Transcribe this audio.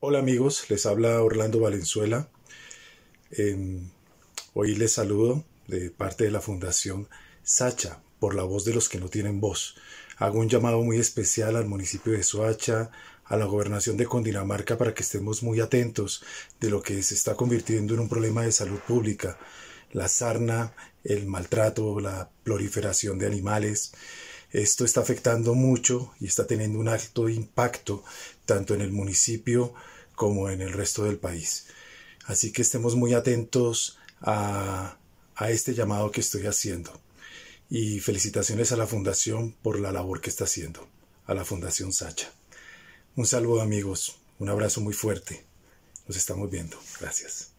Hola amigos, les habla Orlando Valenzuela. Em, hoy les saludo de parte de la Fundación Sacha por la voz de los que no tienen voz. Hago un llamado muy especial al municipio de Soacha, a la gobernación de Condinamarca para que estemos muy atentos de lo que se está convirtiendo en un problema de salud pública. La sarna, el maltrato, la proliferación de animales, esto está afectando mucho y está teniendo un alto impacto tanto en el municipio como en el resto del país. Así que estemos muy atentos a, este llamado que estoy haciendo. Y felicitaciones a la Fundación por la labor que está haciendo, a la Fundación Sacha. Un saludo amigos, un abrazo muy fuerte. Nos estamos viendo. Gracias.